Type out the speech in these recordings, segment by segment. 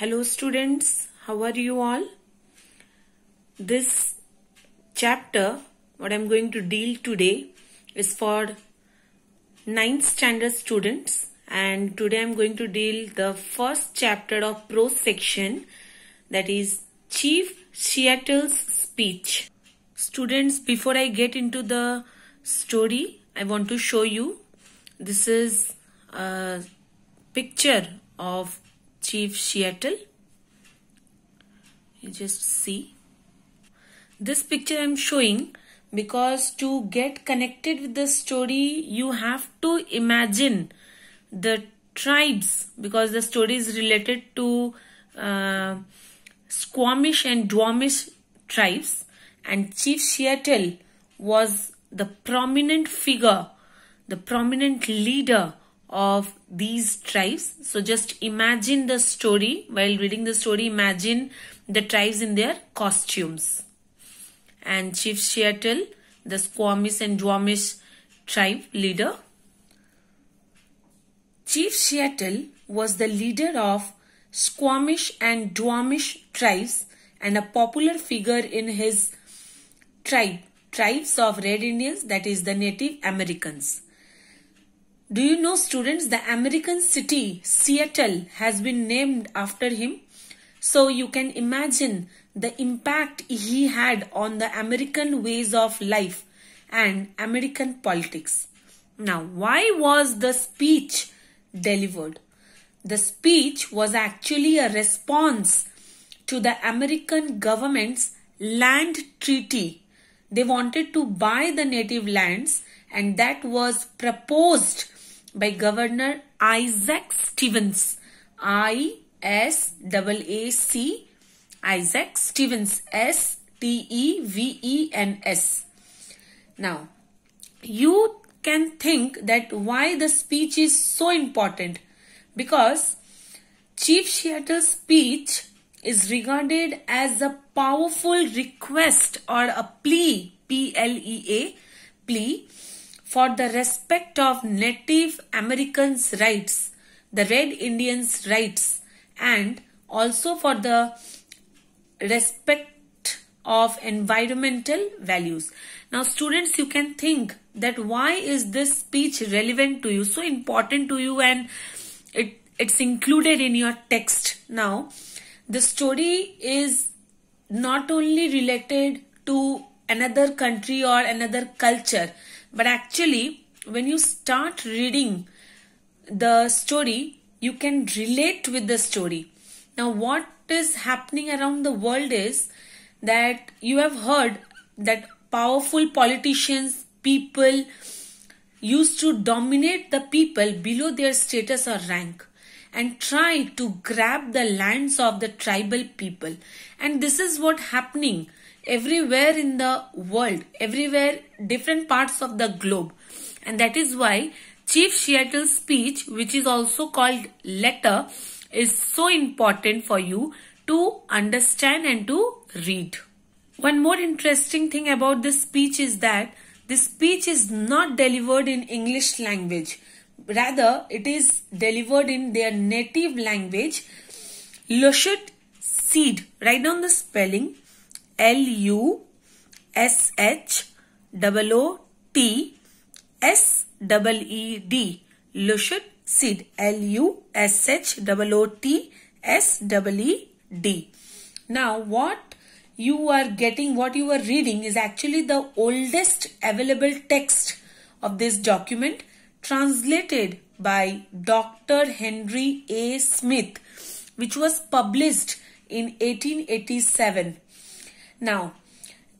Hello students, how are you all? This chapter, what I'm going to deal today is for 9th standard students and today I'm going to deal the first chapter of prose section that is Chief Seattle's speech. Students, before I get into the story, I want to show you. This is a picture of Chief Seattle. You just see. This picture I'm showing because to get connected with the story you have to imagine the tribes because the story is related to uh, Squamish and Duwamish tribes and Chief Seattle was the prominent figure, the prominent leader of these tribes. So just imagine the story while reading the story. Imagine the tribes in their costumes. And Chief Seattle, the Squamish and Duwamish tribe leader. Chief Seattle was the leader of Squamish and Duwamish tribes and a popular figure in his tribe, tribes of Red Indians, that is the Native Americans. Do you know students, the American city, Seattle, has been named after him? So you can imagine the impact he had on the American ways of life and American politics. Now, why was the speech delivered? The speech was actually a response to the American government's land treaty. They wanted to buy the native lands and that was proposed by Governor Isaac Stevens. A C Isaac Stevens S T E V E N S. Now, you can think that why the speech is so important because Chief Seattle's speech is regarded as a powerful request or a plea, P L E A, plea for the respect of Native Americans' rights, the Red Indians' rights, and also for the respect of environmental values. Now, students, you can think that why is this speech relevant to you, so important to you, and it, it's included in your text. Now, the story is not only related to another country or another culture but actually, when you start reading the story, you can relate with the story. Now, what is happening around the world is that you have heard that powerful politicians, people used to dominate the people below their status or rank and try to grab the lands of the tribal people and this is what happening everywhere in the world, everywhere, different parts of the globe. And that is why Chief Seattle's speech, which is also called letter, is so important for you to understand and to read. One more interesting thing about this speech is that this speech is not delivered in English language. Rather, it is delivered in their native language. Lushit seed. Write down the spelling. L U S H O T S E D Lushed seed L U S H O T S E D. Now what you are getting, what you are reading is actually the oldest available text of this document translated by Dr. Henry A. Smith, which was published in 1887. Now,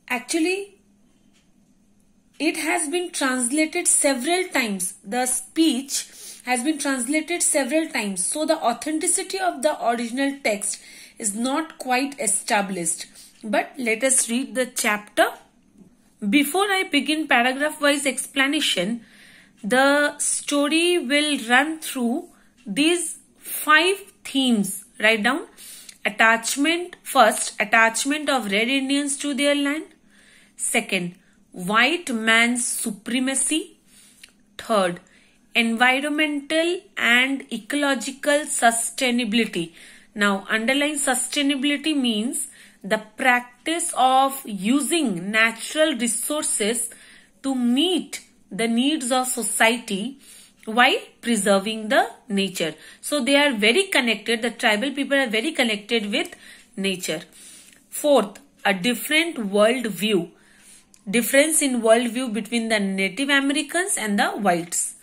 actually, it has been translated several times. The speech has been translated several times. So the authenticity of the original text is not quite established. But let us read the chapter. Before I begin paragraph wise explanation, the story will run through these five themes. Write down Attachment, first, attachment of red Indians to their land. Second, white man's supremacy. Third, environmental and ecological sustainability. Now, underlying sustainability means the practice of using natural resources to meet the needs of society why? Preserving the nature. So they are very connected. The tribal people are very connected with nature. Fourth, a different world view. Difference in world view between the Native Americans and the whites.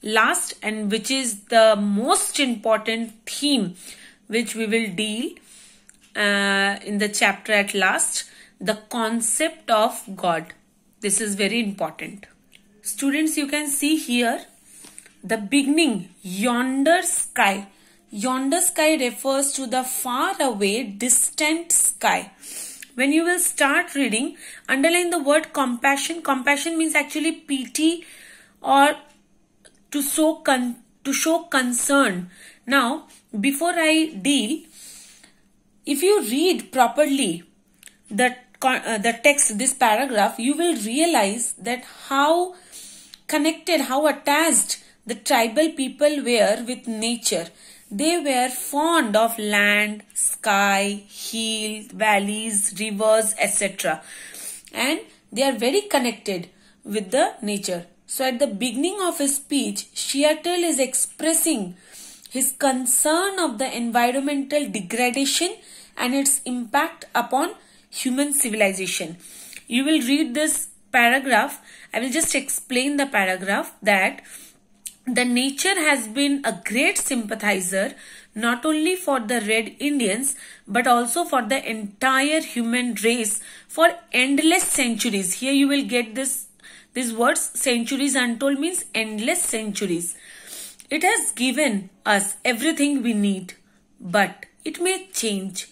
Last and which is the most important theme which we will deal uh, in the chapter at last the concept of God. This is very important. Students, you can see here the beginning, yonder sky. Yonder sky refers to the far away, distant sky. When you will start reading, underline the word compassion. Compassion means actually pity or to show con to show concern. Now, before I deal, if you read properly the uh, the text, this paragraph, you will realize that how connected, how attached the tribal people were with nature. They were fond of land, sky, hills, valleys, rivers, etc. And they are very connected with the nature. So at the beginning of his speech, Seattle is expressing his concern of the environmental degradation and its impact upon human civilization. You will read this paragraph. I will just explain the paragraph that the nature has been a great sympathizer not only for the Red Indians but also for the entire human race for endless centuries. Here you will get this these words centuries untold means endless centuries. It has given us everything we need but it may change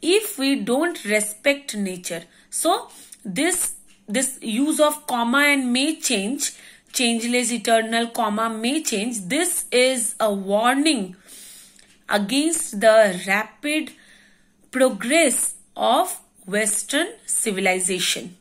if we don't respect nature. So this this use of comma and may change changeless eternal comma may change this is a warning against the rapid progress of western civilization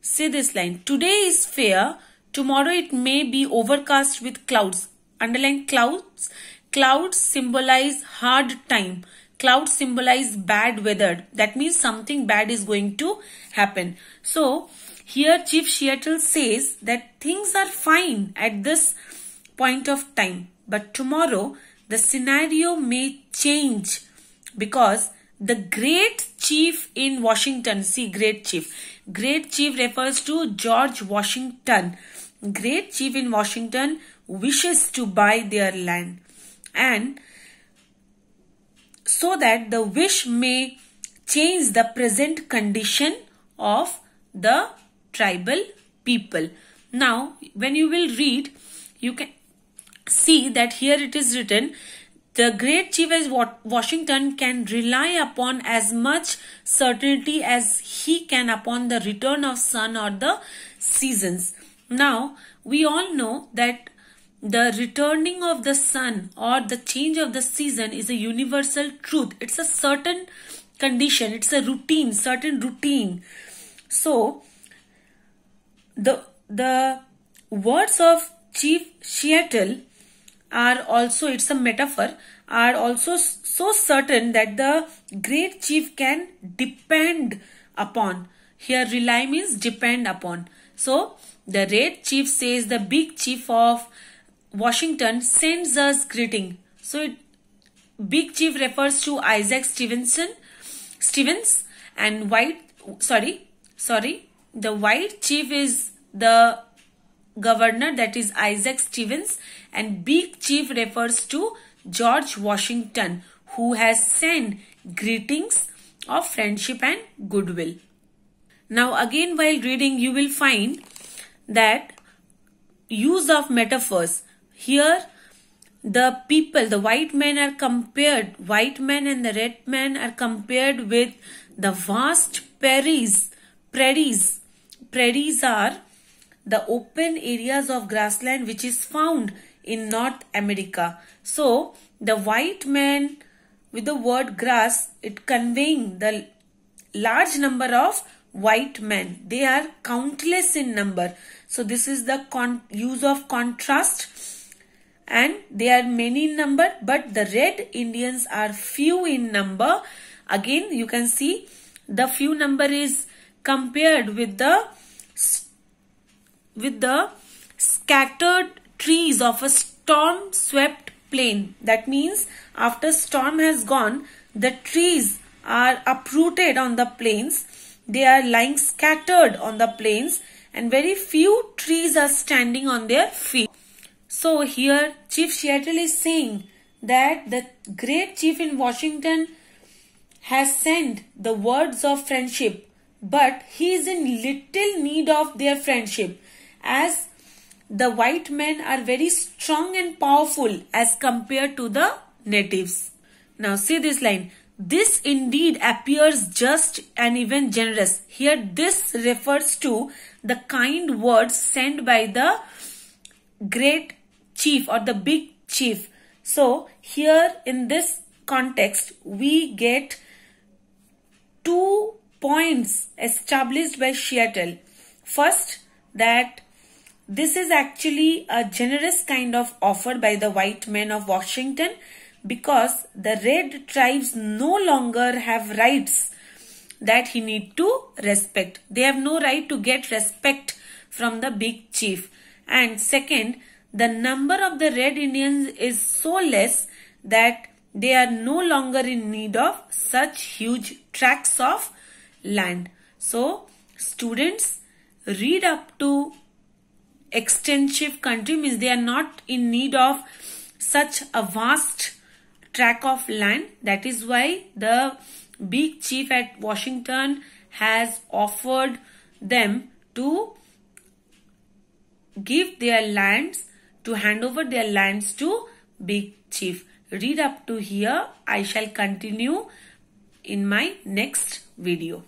see this line today is fair tomorrow it may be overcast with clouds underline clouds clouds symbolize hard time clouds symbolize bad weather that means something bad is going to happen so here Chief Seattle says that things are fine at this point of time but tomorrow the scenario may change because the great chief in Washington, see great chief, great chief refers to George Washington. Great chief in Washington wishes to buy their land and so that the wish may change the present condition of the tribal people. Now, when you will read, you can see that here it is written the great chief as Washington can rely upon as much certainty as he can upon the return of sun or the seasons. Now, we all know that the returning of the sun or the change of the season is a universal truth. It's a certain condition. It's a routine, certain routine. So, the, the words of Chief Seattle are also, it's a metaphor, are also so certain that the great chief can depend upon. Here rely means depend upon. So, the red chief says the big chief of Washington sends us greeting. So, it, big chief refers to Isaac Stevenson, Stevens and white, sorry, sorry, the white chief is the governor that is Isaac Stevens and big chief refers to George Washington who has sent greetings of friendship and goodwill. Now again while reading you will find that use of metaphors. Here the people, the white men are compared, white men and the red men are compared with the vast prairies, prairies prairies are the open areas of grassland which is found in North America. So, the white man with the word grass, it conveying the large number of white men. They are countless in number. So, this is the use of contrast and they are many in number but the red Indians are few in number. Again, you can see the few number is compared with the with the scattered trees of a storm swept plain. That means after storm has gone, the trees are uprooted on the plains. They are lying scattered on the plains and very few trees are standing on their feet. So here Chief Seattle is saying that the great chief in Washington has sent the words of friendship but he is in little need of their friendship as the white men are very strong and powerful as compared to the natives. Now see this line. This indeed appears just and even generous. Here this refers to the kind words sent by the great chief or the big chief. So here in this context we get two points established by Seattle. First that this is actually a generous kind of offer by the white men of Washington because the red tribes no longer have rights that he need to respect. They have no right to get respect from the big chief. And second, the number of the red Indians is so less that they are no longer in need of such huge tracts of land. So, students, read up to extensive country means they are not in need of such a vast track of land that is why the big chief at washington has offered them to give their lands to hand over their lands to big chief read up to here i shall continue in my next video